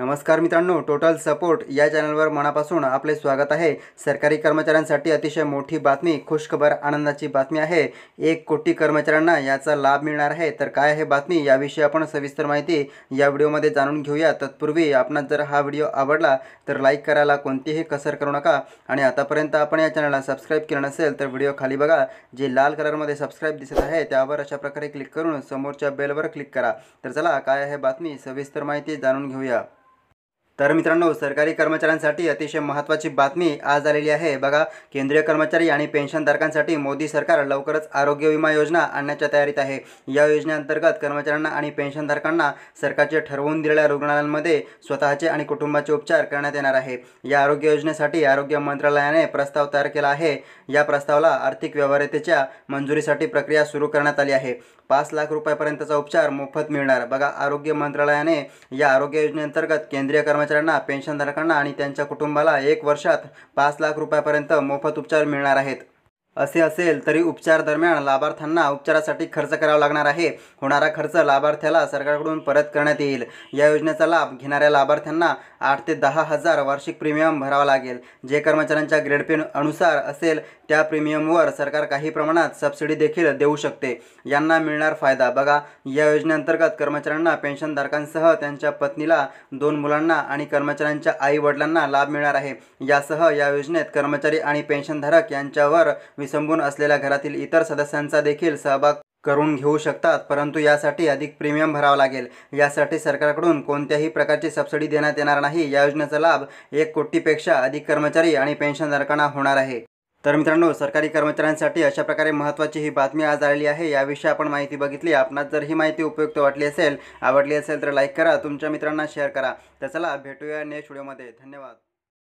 नमस्कार मित्रांनो total support या चॅनलवर मनापासून आपले स्वागत आहे सरकारी कर्मचाऱ्यांसाठी अतिशय मोठी बातमी खुशखबर आनंदाची बातमी आहे एक कोटी कर्मचाऱ्यांना याचा लाभ मिळणार आहे तर काय आहे बातमी याविषयी आपण सविस्तर माहिती या व्हिडिओमध्ये जाणून घेऊया तत्पूर्वी आपण जर हा व्हिडिओ आवडला तर लाईक करायला कोणतीही कसर करू नका आणि आतापर्यंत आपण या चॅनलला सबस्क्राईब केलं नसेल तर व्हिडिओ खाली बघा जे लाल कलरमध्ये सबस्क्राईब दिसत आहे त्यावर अशा प्रकारे क्लिक करून समोरच्या बेलवर क्लिक करा तर चला काय आहे बातमी सविस्तर माहिती जाणून घेऊया तर मित्रांनो सरकारी कर्मचाऱ्यांसाठी अतिशय महत्त्वाची बातमी आज आलेली आहे बघा केंद्रीय कर्मचारी आणि पेन्शनधारकांसाठी मोदी सरकार लवकरच आरोग्य विमा योजना आणण्याच्या तयारीत आहे या योजनेअंतर्गत कर्मचाऱ्यांना आणि पेन्शनधारकांना सरकारचे ठरवून दिलेल्या रुग्णालयांमध्ये स्वतःचे आणि कुटुंबाचे उपचार करण्यात येणार आहे या आरोग्य योजनेसाठी आरोग्य मंत्रालयाने प्रस्ताव तयार केला आहे या प्रस्तावाला आर्थिक व्यवहारतेच्या मंजुरीसाठी प्रक्रिया सुरू करण्यात आली आहे पाच लाख रुपयापर्यंतचा उपचार मोफत मिळणार बघा आरोग्य मंत्रालयाने या आरोग्य योजनेअंतर्गत केंद्रीय कर्मचारी कर्मचाऱ्यांना पेन्शनधारकांना आणि त्यांच्या कुटुंबाला एक वर्षात पाच लाख रुपयांपर्यंत मोफत उपचार मिळणार आहेत असे असेल तरी उपचार दरम्यान लाभार्थ्यांना उपचारासाठी खर्च करावा लागणार आहे होणारा खर्च लाभार्थ्याला सरकारकडून परत करण्यात येईल या योजनेचा लाभ घेणाऱ्या लाभार्थ्यांना आठ ते दहा हजार वार्षिक प्रीमियम भरावा लागेल जे कर्मचाऱ्यांच्या ग्रेड पे अनुसार असेल त्या प्रीमियमवर सरकार काही प्रमाणात सबसिडी देखील देऊ शकते यांना मिळणार फायदा बघा या योजनेअंतर्गत कर्मचाऱ्यांना पेन्शनधारकांसह त्यांच्या पत्नीला दोन मुलांना आणि कर्मचाऱ्यांच्या आई वडिलांना लाभ मिळणार आहे यासह या योजनेत कर्मचारी आणि पेन्शनधारक यांच्यावर विसंबून असलेल्या घरातील इतर सदस्यांचा देखील सहभाग करून घेऊ शकतात परंतु यासाठी अधिक प्रीमियम भरावा लागेल यासाठी सरकारकडून कोणत्याही प्रकारची सबसिडी देण्यात येणार नाही या योजनेचा लाभ एक कोटीपेक्षा अधिक कर्मचारी आणि पेन्शनधारकांना होणार आहे तर मित्रांनो सरकारी कर्मचाऱ्यांसाठी अशा प्रकारे महत्वाची ही बातमी आज आलेली आहे याविषयी आपण माहिती बघितली आपणास जर ही माहिती उपयुक्त वाटली असेल आवडली असेल तर लाईक करा तुमच्या मित्रांना शेअर करा तर चला भेटूया नेक्स्ट व्हिडिओमध्ये धन्यवाद